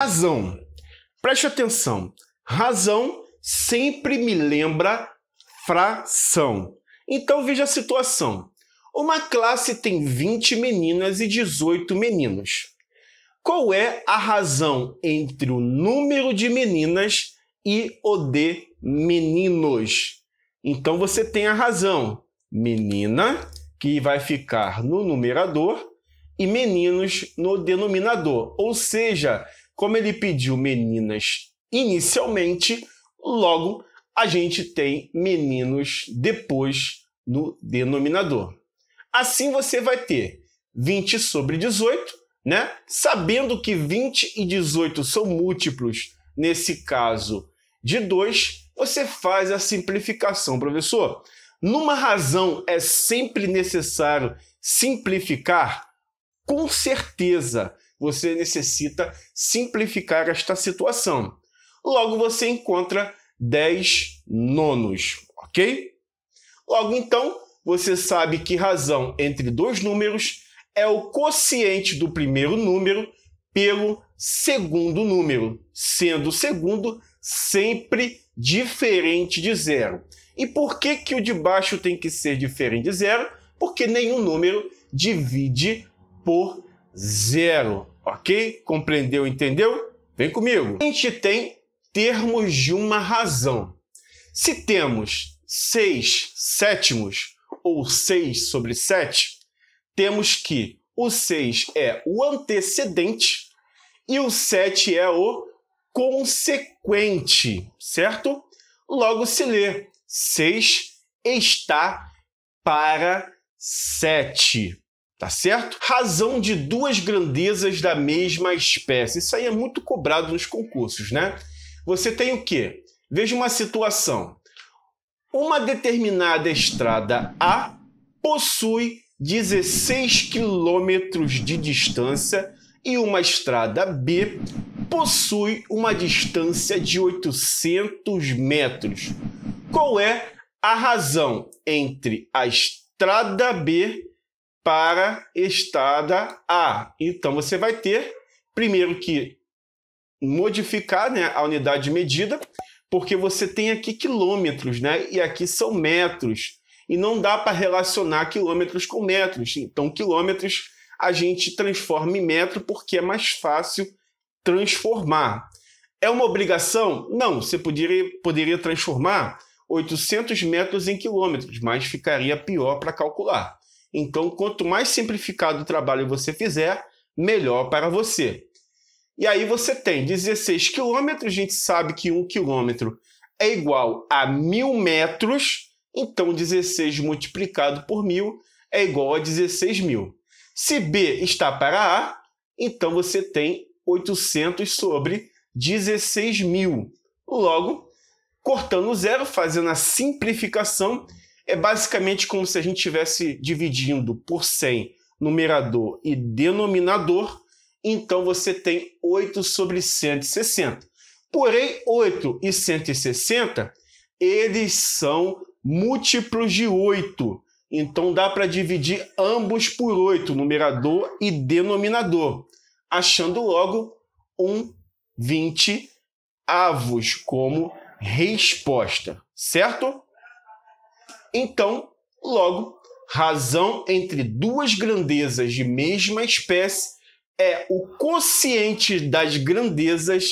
Razão. Preste atenção. Razão sempre me lembra fração. Então veja a situação. Uma classe tem 20 meninas e 18 meninos. Qual é a razão entre o número de meninas e o de meninos? Então você tem a razão menina, que vai ficar no numerador, e meninos no denominador. Ou seja, como ele pediu meninas inicialmente, logo a gente tem meninos depois no denominador. Assim você vai ter 20 sobre 18, né? Sabendo que 20 e 18 são múltiplos, nesse caso de 2, você faz a simplificação, professor. Numa razão é sempre necessário simplificar? Com certeza você necessita simplificar esta situação. Logo, você encontra 10 nonos, ok? Logo, então, você sabe que razão entre dois números é o quociente do primeiro número pelo segundo número, sendo o segundo sempre diferente de zero. E por que, que o de baixo tem que ser diferente de zero? Porque nenhum número divide por zero. Ok? Compreendeu? Entendeu? Vem comigo. A gente tem termos de uma razão. Se temos 6 sétimos ou 6 sobre 7, temos que o 6 é o antecedente e o 7 é o consequente, certo? Logo se lê 6 está para 7 tá certo? Razão de duas grandezas da mesma espécie. Isso aí é muito cobrado nos concursos, né? Você tem o quê? Veja uma situação. Uma determinada estrada A possui 16 quilômetros de distância e uma estrada B possui uma distância de 800 metros. Qual é a razão entre a estrada B para estada A. Então você vai ter primeiro que modificar né, a unidade de medida, porque você tem aqui quilômetros, né? E aqui são metros. E não dá para relacionar quilômetros com metros. Então, quilômetros a gente transforma em metro porque é mais fácil transformar. É uma obrigação? Não, você poderia, poderia transformar 800 metros em quilômetros, mas ficaria pior para calcular. Então, quanto mais simplificado o trabalho você fizer, melhor para você. E aí você tem 16 quilômetros, a gente sabe que um quilômetro é igual a mil metros, então 16 multiplicado por mil é igual a 16 mil. Se B está para A, então você tem 800 sobre 16 mil. Logo, cortando o zero, fazendo a simplificação, é basicamente como se a gente estivesse dividindo por 100 numerador e denominador, então você tem 8 sobre 160. Porém, 8 e 160, eles são múltiplos de 8. Então dá para dividir ambos por 8, numerador e denominador, achando logo um 20 avos como resposta, certo? Então, logo, razão entre duas grandezas de mesma espécie é o quociente das grandezas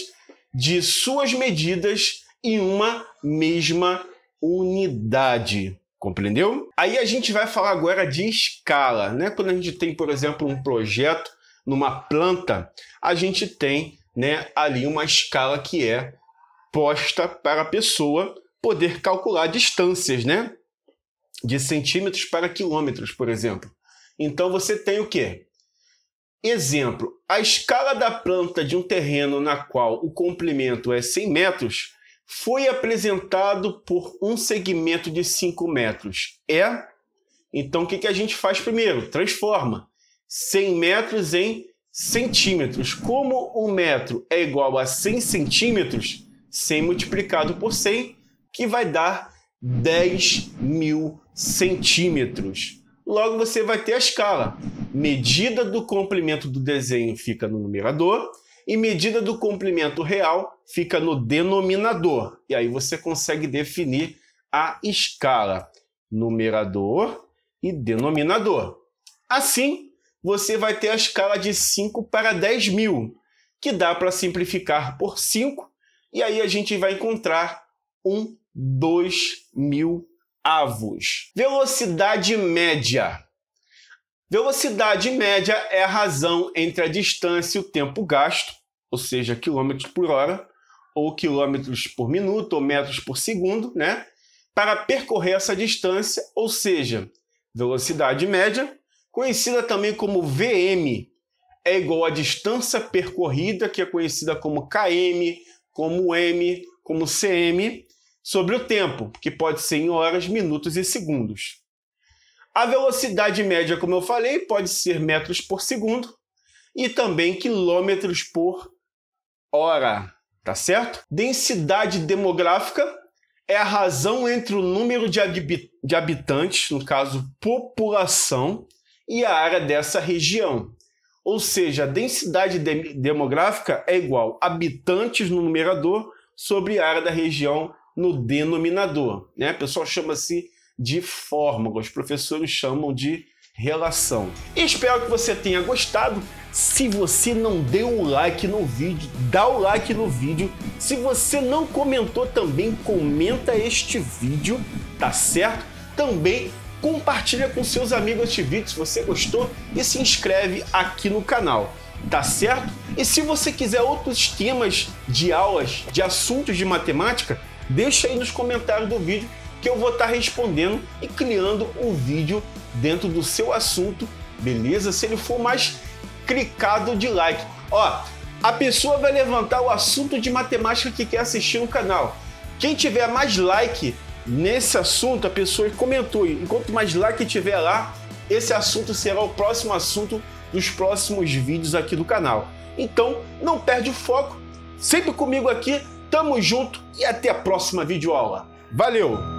de suas medidas em uma mesma unidade. Compreendeu? Aí a gente vai falar agora de escala, né? Quando a gente tem, por exemplo, um projeto numa planta, a gente tem, né, ali uma escala que é posta para a pessoa poder calcular distâncias, né? de centímetros para quilômetros, por exemplo. Então você tem o quê? Exemplo, a escala da planta de um terreno na qual o comprimento é 100 metros foi apresentado por um segmento de 5 metros. É? Então o que, que a gente faz primeiro? Transforma 100 metros em centímetros. Como um metro é igual a 100 centímetros, 100 multiplicado por 100, que vai dar 10 mil centímetros. Logo você vai ter a escala. Medida do comprimento do desenho fica no numerador e medida do comprimento real fica no denominador. E aí você consegue definir a escala numerador e denominador. Assim, você vai ter a escala de 5 para 10 mil, que dá para simplificar por 5, e aí a gente vai encontrar um 2 mil avos. Velocidade média. Velocidade média é a razão entre a distância e o tempo gasto, ou seja, quilômetros por hora, ou quilômetros por minuto, ou metros por segundo, né? Para percorrer essa distância, ou seja, velocidade média, conhecida também como VM, é igual à distância percorrida, que é conhecida como KM, como M, como CM, sobre o tempo, que pode ser em horas, minutos e segundos. A velocidade média, como eu falei, pode ser metros por segundo e também quilômetros por hora, tá certo? Densidade demográfica é a razão entre o número de habitantes, no caso população, e a área dessa região. Ou seja, a densidade demográfica é igual a habitantes no numerador sobre a área da região no denominador. Né? O pessoal chama assim de fórmula, os professores chamam de relação. Espero que você tenha gostado. Se você não deu o um like no vídeo, dá o like no vídeo. Se você não comentou também, comenta este vídeo, tá certo? Também compartilha com seus amigos este vídeo se você gostou e se inscreve aqui no canal, tá certo? E se você quiser outros temas de aulas, de assuntos de matemática, Deixa aí nos comentários do vídeo que eu vou estar tá respondendo e criando o um vídeo dentro do seu assunto, beleza? Se ele for mais clicado de like. Ó, a pessoa vai levantar o assunto de matemática que quer assistir no canal. Quem tiver mais like nesse assunto, a pessoa comentou. E quanto mais like tiver lá, esse assunto será o próximo assunto dos próximos vídeos aqui do canal. Então, não perde o foco, sempre comigo aqui Tamo junto e até a próxima videoaula. Valeu!